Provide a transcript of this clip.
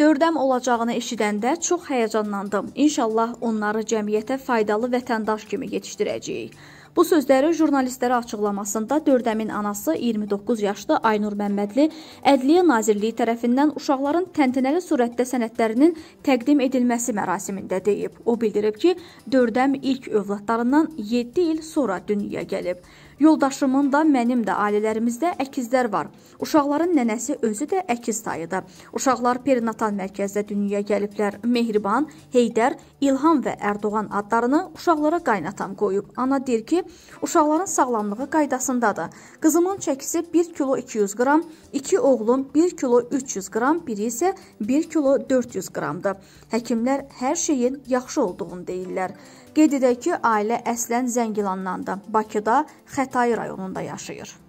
Dördəm olacağını eşidəndə çox həyəcanlandım. İnşallah onları cəmiyyətə faydalı vətəndaş kimi yetişdirəcəyik. Bu sözləri jurnalistlərə açıqlamasında Dördəmin anası 29 yaşlı Aynur Məmmədli Ədliyyə Nazirliyi tərəfindən uşaqların təntənəli surətdə sənədlərinin təqdim edilməsi mərasimində deyib. O bildirib ki, Dördəm ilk övladlarından 7 il sonra dünyaya gəlib. Yoldaşımın da, mənim də ailələrimizdə əkizlər var. Uşaqların nənəsi özü də əkiz dayıdır. Uşaqlar perinatal mərkəzdə dünyaya gəliblər. Mehriban, Heydər, İlham və Ərdoğan adlarını uşaqlara qaynatam qoyub. Ana deyir ki, ki, uşaqların sağlamlığı qaydasındadır. Qızımın çəkisi 1 kilo 200 qram, 2 oğlum 1 kilo 300 qram, biri isə 1 kilo 400 qramdır. Həkimlər hər şeyin yaxşı olduğunu deyirlər. Qeyd edək ki, ailə əslən Zəngilandandır. Bakıda Xətai rayonunda yaşayır.